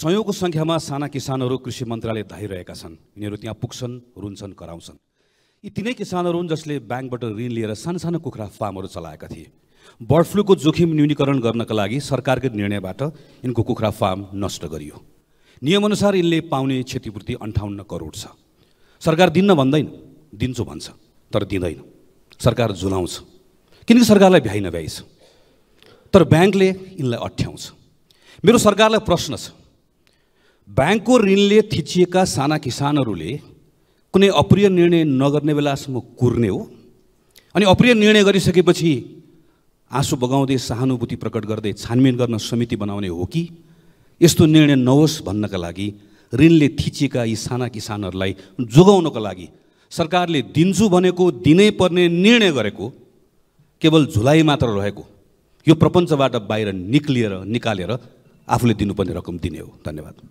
सयौँको सङ्ख्यामा साना किसानहरू कृषि मन्त्रालय धाइरहेका छन् यिनीहरू त्यहाँ पुग्छन् रुन्छन् कराउँछन् यी तिनै किसानहरू हुन् जसले ब्याङ्कबाट ऋण लिएर साना कुखुरा फार्महरू चलाएका थिए बर्ड फ्लूको जोखिम न्यूनीकरण गर्नका लागि सरकारको निर्णयबाट यिनको कुखुरा फार्म नष्ट गरियो नियमअनुसार यिनले पाउने क्षतिपूर्ति अन्ठाउन्न करोड छ सरकार दिन्न भन्दैन दिन्छु भन्छ तर दिँदैन सरकार झुलाउँछ किनकि सरकारलाई भ्याइ नभ्याइ छ तर ब्याङ्कले यिनलाई अठ्याउँछ मेरो सरकारलाई प्रश्न छ ब्याङ्कको ऋणले थिचिएका साना किसानहरूले कुनै अप्रिय निर्णय नगर्ने बेलासम्म कुर्ने हो अनि अप्रिय निर्णय गरिसकेपछि आँसु बगाउँदै सहानुभूति प्रकट गर्दै छानबिन गर्न समिति बनाउने हो कि यस्तो निर्णय नहोस् भन्नका लागि ऋणले थिचिएका यी साना किसानहरूलाई जोगाउनको लागि सरकारले दिन्छु भनेको दिनै पर्ने निर्णय गरेको केवल झुलाइ मात्र रहेको यो प्रपञ्चबाट बाहिर निक्लिएर निकालेर आफूले दिनुपर्ने रकम दिने हो धन्यवाद